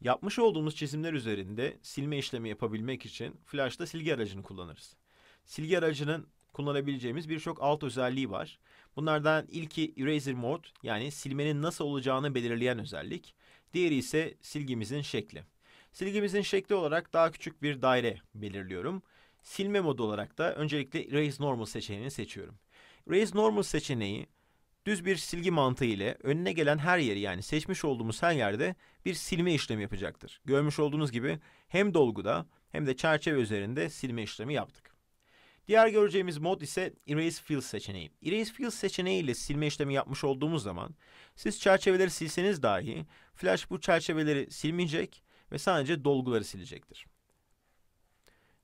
Yapmış olduğumuz çizimler üzerinde silme işlemi yapabilmek için Flash'ta silgi aracını kullanırız. Silgi aracının kullanabileceğimiz birçok alt özelliği var. Bunlardan ilki Eraser Mode yani silmenin nasıl olacağını belirleyen özellik. Diğeri ise silgimizin şekli. Silgimizin şekli olarak daha küçük bir daire belirliyorum. Silme modu olarak da öncelikle Raise Normal seçeneğini seçiyorum. Raise Normal seçeneği Düz bir silgi mantığı ile önüne gelen her yeri yani seçmiş olduğumuz her yerde bir silme işlemi yapacaktır. Görmüş olduğunuz gibi hem dolguda hem de çerçeve üzerinde silme işlemi yaptık. Diğer göreceğimiz mod ise Erase Fill seçeneği. Erase Fill seçeneği ile silme işlemi yapmış olduğumuz zaman siz çerçeveleri silseniz dahi Flash bu çerçeveleri silmeyecek ve sadece dolguları silecektir.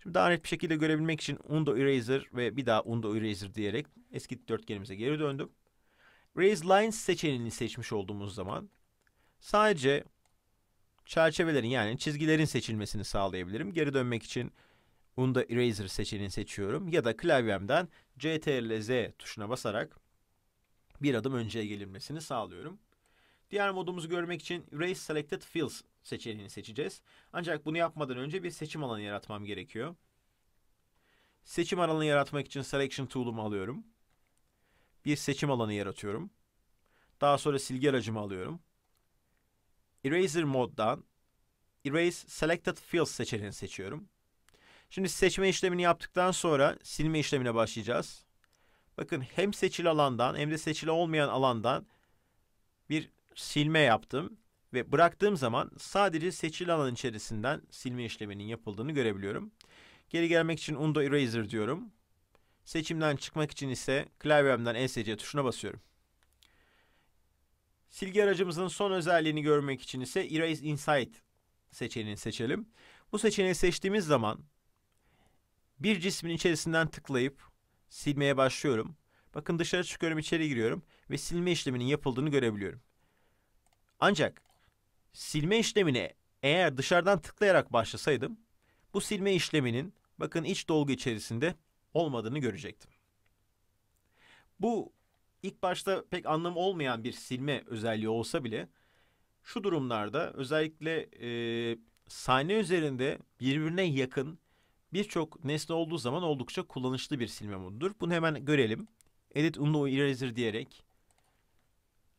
Şimdi daha net bir şekilde görebilmek için undo eraser ve bir daha undo eraser diyerek eski dörtgenimize geri döndüm. Raise Lines seçeneğini seçmiş olduğumuz zaman sadece çerçevelerin yani çizgilerin seçilmesini sağlayabilirim. Geri dönmek için Unda Eraser seçeneğini seçiyorum ya da klavyemden CTRL-Z tuşuna basarak bir adım önceye gelinmesini sağlıyorum. Diğer modumuzu görmek için Erase Selected Fields seçeneğini seçeceğiz. Ancak bunu yapmadan önce bir seçim alanı yaratmam gerekiyor. Seçim alanı yaratmak için Selection Tool'umu alıyorum bir seçim alanı yaratıyorum. Daha sonra silgi aracımı alıyorum. Eraser moddan Erase Selected Fields seçeneğini seçiyorum. Şimdi seçme işlemini yaptıktan sonra silme işlemine başlayacağız. Bakın hem seçili alandan hem de seçili olmayan alandan bir silme yaptım ve bıraktığım zaman sadece seçili alan içerisinden silme işleminin yapıldığını görebiliyorum. Geri gelmek için undo eraser diyorum. Seçimden çıkmak için ise klavyemden ESC tuşuna basıyorum. Silgi aracımızın son özelliğini görmek için ise Erase Insight seçeneğini seçelim. Bu seçeneği seçtiğimiz zaman bir cismin içerisinden tıklayıp silmeye başlıyorum. Bakın dışarı çıkıyorum, içeri giriyorum ve silme işleminin yapıldığını görebiliyorum. Ancak silme işlemini eğer dışarıdan tıklayarak başlasaydım bu silme işleminin bakın iç dolgu içerisinde olmadığını görecektim. Bu ilk başta pek anlamı olmayan bir silme özelliği olsa bile şu durumlarda özellikle e, sahne üzerinde birbirine yakın birçok nesne olduğu zaman oldukça kullanışlı bir silme modudur. Bunu hemen görelim. Edit Undo Eraser diyerek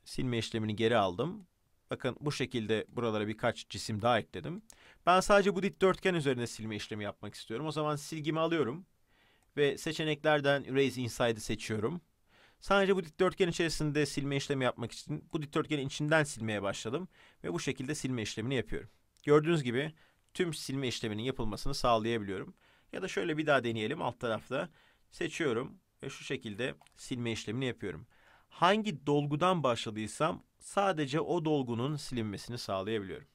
silme işlemini geri aldım. Bakın bu şekilde buralara birkaç cisim daha ekledim. Ben sadece bu dikdörtgen üzerine silme işlemi yapmak istiyorum. O zaman silgimi alıyorum ve seçeneklerden Raise Inside'ı seçiyorum. Sadece bu dikdörtgen içerisinde silme işlemi yapmak için bu dikdörtgenin içinden silmeye başladım ve bu şekilde silme işlemini yapıyorum. Gördüğünüz gibi tüm silme işleminin yapılmasını sağlayabiliyorum. Ya da şöyle bir daha deneyelim alt tarafta seçiyorum ve şu şekilde silme işlemini yapıyorum. Hangi dolgudan başladıysam sadece o dolgunun silinmesini sağlayabiliyorum.